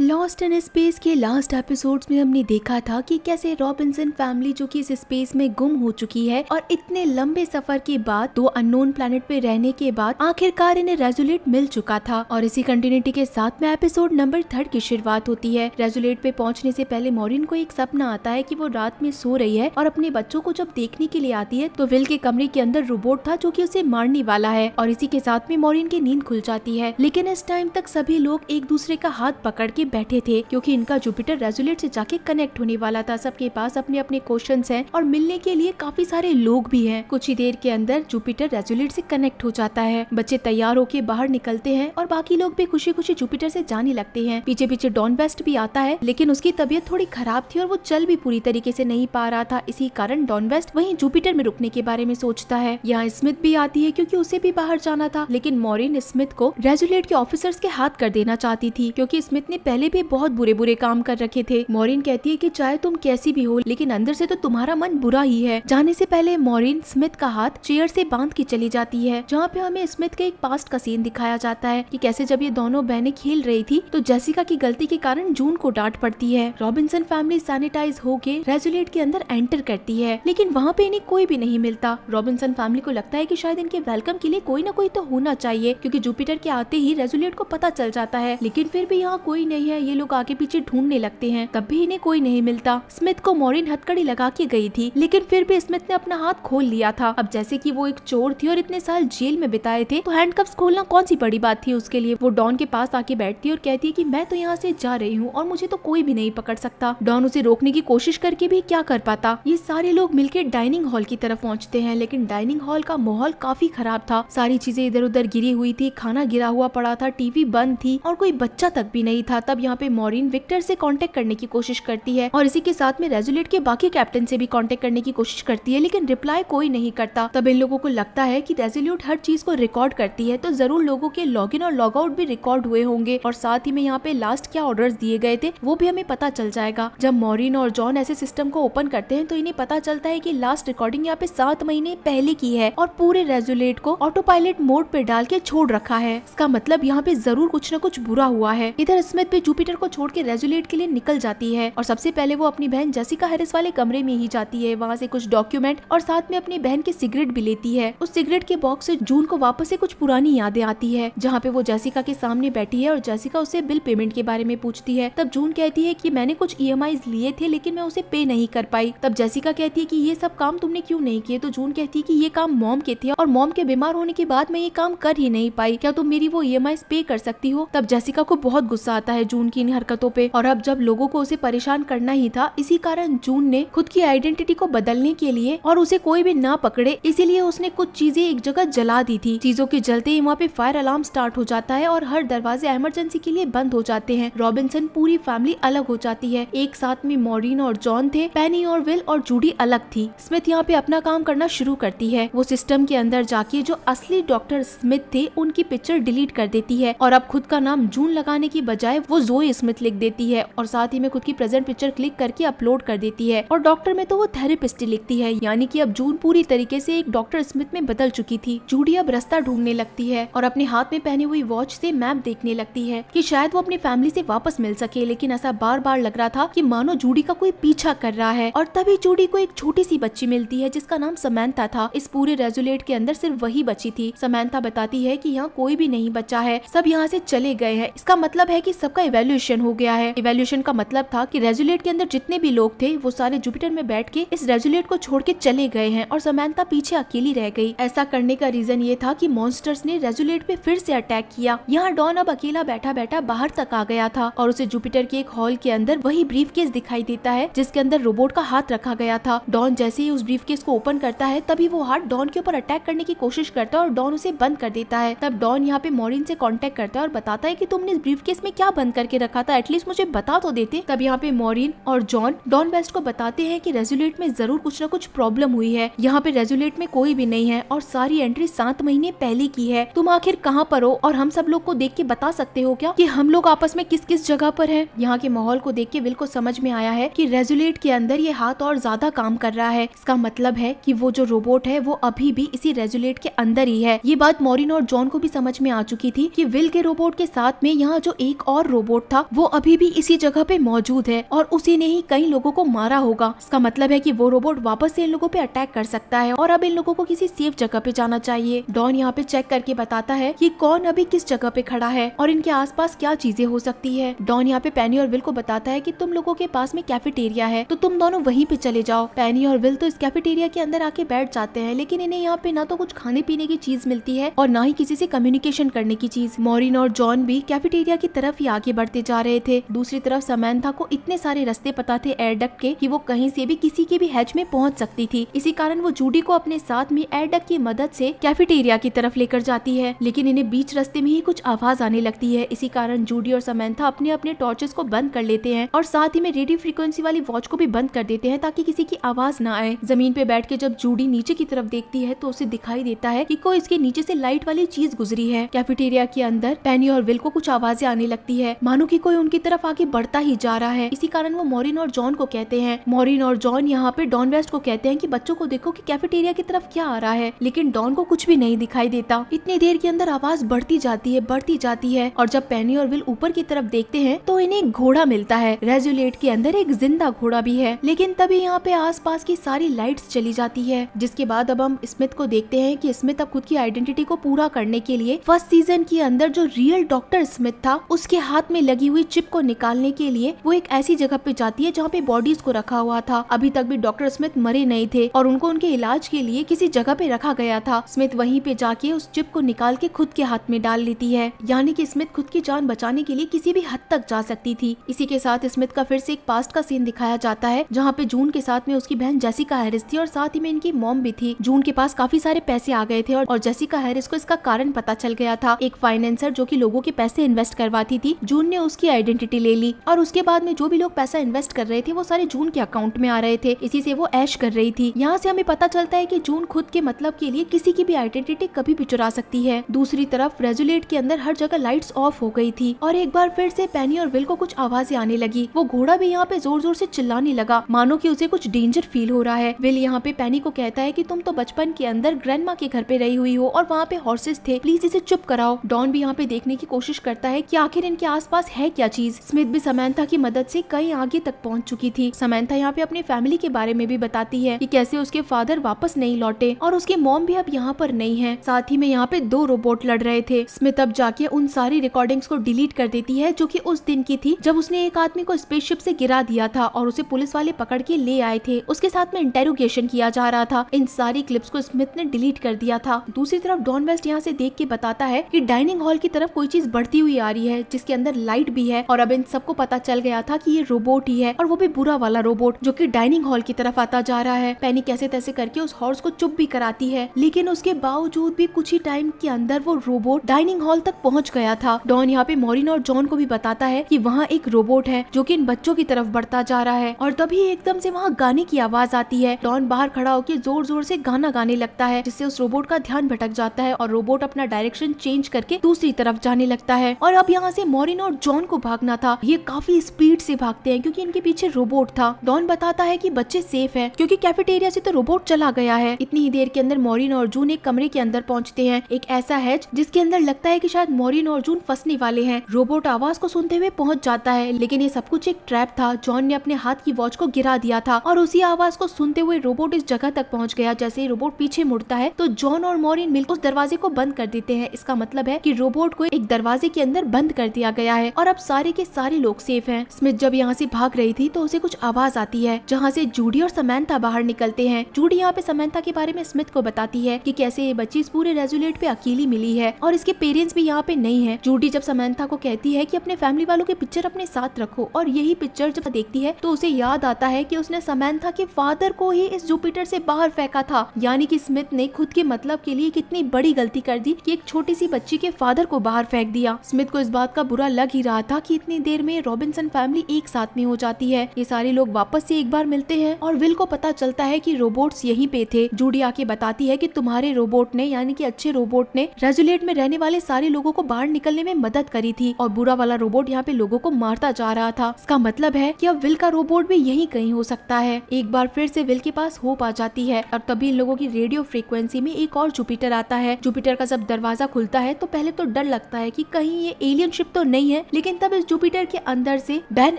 Lost in space के last episodes में हमने देखा था कि कैसे रॉबिन्सन फैमिली जो कि इस स्पेस में गुम हो चुकी है और इतने लंबे सफर के बाद दो अननोन प्लेनेट पे रहने के बाद आखिरकार इन्हें रेजुलेट मिल चुका था और इसी कंटिन्यूटी के साथ में एपिसोड नंबर थर्ड की शुरुआत होती है रेजुलेट पे पहुंचने से पहले मॉरिन को एक सपना आता है की वो रात में सो रही है और अपने बच्चों को जब देखने के लिए आती है तो विल के कमरे के अंदर रोबोट था जो की उसे मारने वाला है और इसी के साथ में मॉरिन की नींद खुल जाती है लेकिन इस टाइम तक सभी लोग एक दूसरे का हाथ पकड़ के बैठे थे क्योंकि इनका जुपिटर रेजुलेट से जाके कनेक्ट होने वाला था सबके पास अपने अपने क्वेश्चन है और मिलने के लिए काफी सारे लोग भी है कुछ ही देर के अंदर जुपिटर रेजुलेट से कनेक्ट हो जाता है बच्चे तैयार होके बाहर निकलते हैं और बाकी लोग भी खुशी खुशी जुपिटर से जाने लगते हैं पीछे पीछे डॉन वेस्ट भी आता है लेकिन उसकी तबीयत थोड़ी खराब थी और वो चल भी पूरी तरीके से नहीं पा रहा था इसी कारण डॉन वेस्ट वही जुपिटर में रुकने के बारे में सोचता है यहाँ स्मिथ भी आती है क्योंकि उसे भी बाहर जाना था लेकिन मॉरिन स्मिथ को रेजुलेट के ऑफिसर्स के हाथ कर देना चाहती थी क्योंकि स्मिथ ने पहले पहले भी बहुत बुरे बुरे काम कर रखे थे मोरिन कहती है की चाहे तुम कैसी भी हो लेकिन अंदर से तो तुम्हारा मन बुरा ही है जाने से पहले मोरिन स्मिथ का हाथ चेयर से बांध के चली जाती है जहाँ पे हमें स्मिथ के एक पास्ट का सीन दिखाया जाता है की कैसे जब ये दोनों बहनें खेल रही थी तो जैसिका की गलती के कारण जून को डांट पड़ती है रॉबिन्सन फैमिली सैनिटाइज होके रेजुलेट के अंदर एंटर करती है लेकिन वहाँ पे इन्हें कोई भी नहीं मिलता रॉबिन्सन फैमिली को लगता है की शायद इनके वेलकम के लिए कोई ना कोई तो होना चाहिए क्यूँकी जुपिटर के आते ही रेजुलेट को पता चल जाता है लेकिन फिर भी यहाँ कोई नहीं नहीं है ये लोग आगे पीछे ढूंढने लगते हैं तब भी इन्हें कोई नहीं मिलता स्मिथ को मोरिन हथकड़ी लगा के गई थी लेकिन फिर भी स्मिथ ने अपना हाथ खोल लिया था अब जैसे की वो एक चोर थी और इतने साल जेल में बिताए थे तो हैंड खोलना कौन सी बड़ी बात थी उसके लिए वो डॉन के पास आके बैठती और कहती है की मैं तो यहाँ ऐसी जा रही हूँ और मुझे तो कोई भी नहीं पकड़ सकता डॉन उसे रोकने की कोशिश करके भी क्या कर पाता ये सारे लोग मिलकर डाइनिंग हॉल की तरफ पहुँचते हैं लेकिन डाइनिंग हॉल का माहौल काफी खराब था सारी चीजें इधर उधर गिरी हुई थी खाना गिरा हुआ पड़ा था टीवी बंद थी और कोई बच्चा तक भी नहीं था तब यहाँ पे मोरिन विक्टर से कांटेक्ट करने की कोशिश करती है और इसी के साथ में रेजुलेट के बाकी कैप्टन से भी कांटेक्ट करने की कोशिश करती है लेकिन रिप्लाई कोई नहीं करता तब इन लोगों को लगता है की रेजुल्यूट हर चीज को रिकॉर्ड करती है तो जरूर लोगों के लॉग और लॉग आउट भी रिकॉर्ड हुए होंगे और साथ ही में यहाँ पे लास्ट क्या ऑर्डर दिए गए थे वो भी हमें पता चल जाएगा जब मॉरिन और जॉन ऐसे सिस्टम को ओपन करते हैं तो इन्हें पता चलता है की लास्ट रिकॉर्डिंग यहाँ पे सात महीने पहले की है और पूरे रेजुलेट को ऑटो पायलट मोड पे डाल के छोड़ रखा है इसका मतलब यहाँ पे जरूर कुछ न कुछ बुरा हुआ है इधर स्मिथ पे जुपिटर को छोड़ के रेजुलेट के लिए निकल जाती है और सबसे पहले वो अपनी बहन जैसिका हैरिस वाले कमरे में ही जाती है वहाँ से कुछ डॉक्यूमेंट और साथ में अपनी बहन की सिगरेट भी लेती है उस सिगरेट के बॉक्स से जून को वापस से कुछ पुरानी यादें आती है जहाँ पे वो जैसिका के सामने बैठी है और जैसिका उसे बिल पेमेंट के बारे में पूछती है तब जून कहती है की मैंने कुछ ई लिए थे लेकिन मैं उसे पे नहीं कर पाई तब जैसिका कहती है की ये सब काम तुमने क्यूँ नहीं किए तो जून कहती है की ये काम मॉम के थे और मॉम के बीमार होने के बाद मैं ये काम कर ही नहीं पाई क्या तुम मेरी वो ई पे कर सकती हो तब जैसिका को बहुत गुस्सा आता है जून की इन हरकतों पे और अब जब लोगों को उसे परेशान करना ही था इसी कारण जून ने खुद की आइडेंटिटी को बदलने के लिए और उसे कोई भी ना पकड़े इसीलिए उसने कुछ चीजें एक जगह जला दी थी चीजों के जलते ही वहाँ पे फायर अलार्म स्टार्ट हो जाता है और हर दरवाजे इमरजेंसी के लिए बंद हो जाते हैं रॉबिन्सन पूरी फैमिली अलग हो जाती है एक साथ में मॉरिन और जॉन थे पैनी और विल और जूडी अलग थी स्मिथ यहाँ पे अपना काम करना शुरू करती है वो सिस्टम के अंदर जाके जो असली डॉक्टर स्मिथ थे उनकी पिक्चर डिलीट कर देती है और अब खुद का नाम जून लगाने की बजाय वो जोई स्मिथ लिख देती है और साथ ही में खुद की प्रेजेंट पिक्चर क्लिक करके अपलोड कर देती है और डॉक्टर में तो वो थेरेपिस्ट लिखती है यानी की अब जून पूरी तरीके से एक डॉक्टर स्मिथ में बदल चुकी थी जूडी अब रास्ता ढूंढने लगती है और अपने हाथ में पहनी हुई वॉच से मैप देखने लगती है की शायद वो अपनी फैमिली से वापस मिल सके लेकिन ऐसा बार बार लग रहा था की मानो जूडी का कोई पीछा कर रहा है और तभी जूडी को एक छोटी सी बच्ची मिलती है जिसका नाम समैंता था इस पूरे रेजुलेट के अंदर सिर्फ वही बच्ची थी समैंता बताती है की यहाँ कोई भी नहीं बच्चा है सब यहाँ ऐसी चले गए है इसका मतलब है की सबका इवेल्यूशन हो गया है इवेल्यूशन का मतलब था की रेजुलेट के अंदर जितने भी लोग थे वो सारे जुपिटर में बैठ के इस रेजुलेट को छोड़ के चले गए हैं और समानता पीछे अकेली रह गई ऐसा करने का रीजन ये था की मॉन्स्टर्स ने रेजुलेट पे फिर से अटैक किया यहाँ डॉन अब अकेला बैठा बैठा बाहर तक आ गया था और उसे जुपिटर के एक हॉल के अंदर वही ब्रीफ केस दिखाई देता है जिसके अंदर रोबोट का हाथ रखा गया था डॉन जैसे ही उस ब्रीफ केस को ओपन करता है तभी वो हाथ डॉन के ऊपर अटैक करने की कोशिश करता है और डॉन उसे बंद कर देता है तब डॉन यहाँ पे मॉरिन से कॉन्टेक्ट करता है और बताता है की तुमने इस ब्रीफ केस में क्या बंद करके रखा था एटलीस्ट मुझे बता तो देते तब यहाँ पे मोरिन और जॉन डॉन बेस्ट को बताते हैं कि रेजुलेट में जरूर कुछ ना कुछ प्रॉब्लम हुई है यहाँ पे रेजुलेट में कोई भी नहीं है और सारी एंट्री सात महीने पहले की है तुम आखिर कहाँ पर हो और हम सब लोग को देख के बता सकते हो क्या की हम लोग आपस में किस किस जगह पर है यहाँ के माहौल को देख के विल को समझ में आया है की रेजुलेट के अंदर ये हाथ और ज्यादा काम कर रहा है इसका मतलब है की वो जो रोबोट है वो अभी भी इसी रेजुलेट के अंदर ही है ये बात मॉरिन और जॉन को भी समझ में आ चुकी थी कि विल के रोबोट के साथ में यहाँ जो एक और रोबोट रोबोट था वो अभी भी इसी जगह पे मौजूद है और उसी ने ही कई लोगों को मारा होगा इसका मतलब है कि वो रोबोट वापस से इन लोगों पे अटैक कर सकता है और अब इन लोगों को किसी सेफ जगह पे जाना चाहिए डॉन यहाँ पे चेक करके बताता है की कौन अभी किस जगह पे खड़ा है और इनके आस क्या चीजें हो सकती है डॉन यहाँ पे पैनी और विल को बताता है की तुम लोगों के पास में कैफेटेरिया है तो तुम दोनों वहीं पे चले जाओ पैनी और विल तो इस कैफेटेरिया के अंदर आके बैठ जाते हैं लेकिन इन्हें यहाँ पे ना तो कुछ खाने पीने की चीज मिलती है और ना ही किसी से कम्युनिकेशन करने की चीज मॉरिन और जॉन भी कैफेटेरिया की तरफ ही आगे आगे बढ़ते जा रहे थे दूसरी तरफ समैंथा को इतने सारे रास्ते पता थे एयरडक के कि वो कहीं से भी किसी के भी हैच में पहुंच सकती थी इसी कारण वो जूडी को अपने साथ में एयरडक की मदद से कैफेटेरिया की तरफ लेकर जाती है लेकिन इन्हें बीच रस्ते में ही कुछ आवाज आने लगती है इसी कारण जूडी और समैंथा अपने अपने टॉर्चेस को बंद कर लेते हैं और साथ ही में रेडियो फ्रिक्वेंसी वाली वॉच को भी बंद कर देते हैं ताकि किसी की आवाज न आए जमीन पे बैठ के जब जूडी नीचे की तरफ देखती है तो उसे दिखाई देता है की कोई इसके नीचे से लाइट वाली चीज गुजरी है कैफेटेरिया के अंदर पैनी और विल को कुछ आवाजें आने लगती है मानो की कोई उनकी तरफ आगे बढ़ता ही जा रहा है इसी कारण वो मॉरिन और जॉन को कहते हैं मॉरिन और जॉन यहाँ पे डॉन वेस्ट को कहते हैं की बच्चों को देखो की कैफेटेरिया की तरफ क्या आ रहा है लेकिन डॉन को कुछ भी नहीं दिखाई देता इतनी देर के अंदर आवाज बढ़ती जाती है बढ़ती जाती है और जब पेनी और विल ऊपर की तरफ देखते हैं तो इन्हें एक घोड़ा मिलता है रेजुलेट के अंदर एक जिंदा घोड़ा भी है लेकिन तभी यहाँ पे आसपास की सारी लाइट्स चली जाती है जिसके बाद अब हम स्मिथ को देखते हैं कि स्मिथ अब खुद की आइडेंटिटी को पूरा करने के लिए फर्स्ट सीजन के अंदर जो रियल डॉक्टर स्मिथ था उसके हाथ हाथ में लगी हुई चिप को निकालने के लिए वो एक ऐसी जगह पे जाती है जहाँ पे बॉडीज को रखा हुआ था अभी तक भी डॉक्टर स्मिथ मरे नहीं थे और उनको उनके इलाज के लिए किसी जगह पे रखा गया था स्मिथ वहीं पे जाके उस चिप को निकाल के खुद के हाथ में डाल लेती है यानी कि स्मिथ खुद की जान बचाने के लिए किसी भी हद तक जा सकती थी इसी के साथ स्मिथ का फिर से एक पास्ट का सीन दिखाया जाता है जहाँ पे जून के साथ में उसकी बहन जैसिका हैरिस थी और साथ ही में इनकी मॉम भी थी जून के पास काफी सारे पैसे आ गए थे और जैसिका हैरिस को इसका कारण पता चल गया था एक फाइनेंसर जो की लोगो के पैसे इन्वेस्ट करवाती थी जो जून ने उसकी आइडेंटिटी ले ली और उसके बाद में जो भी लोग पैसा इन्वेस्ट कर रहे थे वो सारे जून के अकाउंट में आ रहे थे इसी से वो ऐश कर रही थी यहाँ से हमें पता चलता है की जून खुद के मतलब के लिए किसी की भी आइडेंटिटी कभी भी चुरा सकती है दूसरी तरफ रेजुलेट के अंदर हर जगह लाइट्स ऑफ हो गई थी और एक बार फिर से पैनी और विल को कुछ आवाजें आने लगी वो घोड़ा भी यहाँ पे जोर जोर से चिल्लाने लगा मानो कि उसे कुछ डेंजर फील हो रहा है विल यहाँ पे पैनी को कहता है कि तुम तो बचपन के अंदर ग्रैंड के घर पे रही हुई हो और वहाँ पे हॉर्सेस थे प्लीज इसे चुप कराओ डॉन भी यहाँ पे देखने की कोशिश करता है की आखिर इनके आस आसपास है क्या चीज स्मिथ भी समैंथा की मदद से कई आगे तक पहुंच चुकी थी समैंथा यहाँ पे अपनी फैमिली के बारे में भी बताती है कि कैसे उसके फादर वापस नहीं लौटे और उसके मॉम भी अब यहाँ पर नहीं है साथ ही में यहाँ पे दो रोबोट लड़ रहे थे स्मिथ अब जाके उन सारी रिकॉर्डिंग्स को डिलीट कर देती है जो की उस दिन की थी जब उसने एक आदमी को स्पेसशिप से गिरा दिया था और उसे पुलिस वाले पकड़ के ले आए थे उसके साथ में इंटेरोगेशन किया जा रहा था इन सारी क्लिप्स को स्मिथ ने डिलीट कर दिया था दूसरी तरफ डॉन वेस्ट यहाँ से देख के बताता है की डाइनिंग हॉल की तरफ कोई चीज बढ़ती हुई आ रही है जिसके अंदर लाइट भी है और अब इन सबको पता चल गया था कि ये रोबोट ही है और वो भी बुरा वाला रोबोट जो कि डाइनिंग हॉल की तरफ आता जा रहा है पैनी कैसे तैसे करके उस हॉर्स को चुप भी कराती है लेकिन उसके बावजूद भी कुछ ही टाइम के अंदर वो रोबोट डाइनिंग हॉल तक पहुंच गया था डॉन यहाँ पे मोरिन और जॉन को भी बताता है की वहाँ एक रोबोट है जो की इन बच्चों की तरफ बढ़ता जा रहा है और तभी एकदम से वहाँ गाने की आवाज आती है डॉन बाहर खड़ा होकर जोर जोर से गाना गाने लगता है जिससे उस रोबोट का ध्यान भटक जाता है और रोबोट अपना डायरेक्शन चेंज करके दूसरी तरफ जाने लगता है और अब यहाँ से मोरिन और जॉन को भागना था ये काफी स्पीड से भागते हैं क्योंकि इनके पीछे रोबोट था डॉन बताता है कि बच्चे सेफ है क्योंकि कैफेटेरिया से तो रोबोट चला गया है इतनी ही देर के अंदर मोरिन और जून एक कमरे के अंदर पहुंचते हैं एक ऐसा हैच जिसके अंदर लगता है की शायद मोरिन और जून फंसने वाले है रोबोट आवाज को सुनते हुए पहुँच जाता है लेकिन ये सब कुछ एक ट्रैप था जॉन ने अपने हाथ की वॉच को गिरा दिया था और उसी आवाज को सुनते हुए रोबोट इस जगह तक पहुँच गया जैसे ही रोबोट पीछे मुड़ता है तो जॉन और मोरिन मिलकर उस दरवाजे को बंद कर देते हैं इसका मतलब है की रोबोट को एक दरवाजे के अंदर बंद कर दिया गया है और अब सारे के सारे लोग सेफ हैं। स्मिथ जब यहाँ से भाग रही थी तो उसे कुछ आवाज आती है जहाँ से जूडी और समैंता बाहर निकलते हैं जूडी यहाँ पे समैंता के बारे में स्मिथ को बताती है की कैसे ये बच्ची इस पूरे रेजुलेट पे अकेली मिली है और इसके पेरेंट्स भी यहाँ पे नहीं है जूडी जब समैंता को कहती है की अपने फैमिली वालों के पिक्चर अपने साथ रखो और यही पिक्चर जब देखती है तो उसे याद आता है की उसने समैंथा के फादर को ही इस जुपिटर से बाहर फेंका था यानी की स्मिथ ने खुद के मतलब के लिए कितनी बड़ी गलती कर दी की एक छोटी सी बच्ची के फादर को बाहर फेंक दिया स्मिथ को इस बात का बुरा लग ही रहा था कि इतनी देर में रॉबिन्सन फैमिली एक साथ में हो जाती है ये सारे लोग वापस से एक बार मिलते हैं और विल को पता चलता है कि रोबोट्स यहीं पे थे जूडी आके बताती है कि तुम्हारे रोबोट ने यानी कि अच्छे रोबोट ने रेजुलेट में रहने वाले सारे लोगों को बाहर निकलने में मदद करी थी और बुरा वाला रोबोट यहाँ पे लोगों को मारता जा रहा था इसका मतलब है की अब विल का रोबोट भी यही कहीं हो सकता है एक बार फिर से विल के पास होप आ जाती है और तभी इन लोगों की रेडियो फ्रिक्वेंसी में एक और जुपिटर आता है जुपिटर का जब दरवाजा खुलता है तो पहले तो डर लगता है की कहीं ये एलियन शिप तो नहीं नहीं है लेकिन तब इस जुपिटर के अंदर से बैन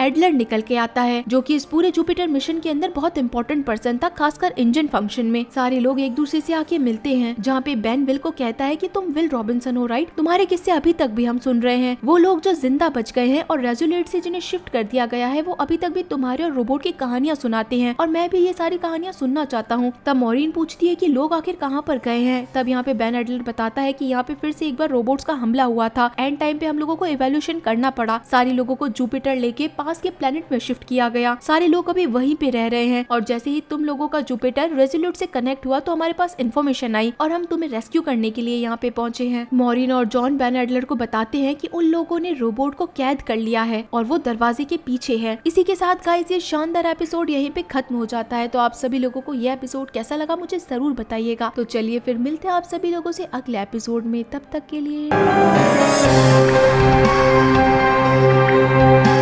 एडलर निकल के आता है जो की इस पूरे जुपिटर मिशन के अंदर बहुत इंपॉर्टेंट पर्सन था खासकर इंजन फंक्शन में सारे लोग एक दूसरे से आके मिलते हैं जहाँ पे बैन विल को कहता है की तुम विल रॉबिन्सन हो राइट तुम्हारे किस्से अभी तक भी हम सुन रहे हैं वो लोग जो जिंदा बच गए हैं और रेजुलेट से जिन्हें शिफ्ट कर दिया गया है वो अभी तक भी तुम्हारे और रोबोट की कहानियाँ सुनाते हैं और मैं भी ये सारी कहानियाँ सुनना चाहता हूँ तब मोरिन पूछती है की लोग आखिर कहाँ पर गए हैं तब यहाँ पे बैन एडलर बताता है की यहाँ पे फिर से एक बार रोबोट का हमला हुआ था एंड टाइम पे हम लोगों को इवेल्यूशन रिलोकेशन करना पड़ा सारे लोगों को जुपिटर लेके पास के प्लेनेट में शिफ्ट किया गया सारे लोग अभी वहीं पे रह रहे हैं और जैसे ही तुम लोगों का जुपिटर रेजोल्यूट से कनेक्ट हुआ तो हमारे पास इन्फॉर्मेशन आई और हम तुम्हें रेस्क्यू करने के लिए यहाँ पे पहुँचे हैं मॉरिन और जॉन बैन एडलर को बताते हैं की उन लोगों ने रोबोट को कैद कर लिया है और वो दरवाजे के पीछे है इसी के साथ गाइज ये शानदार एपिसोड यही पे खत्म हो जाता है तो आप सभी लोगों को यह एपिसोड कैसा लगा मुझे जरूर बताइएगा तो चलिए फिर मिलते हैं आप सभी लोगों से अगले एपिसोड में तब तक के लिए Thank you.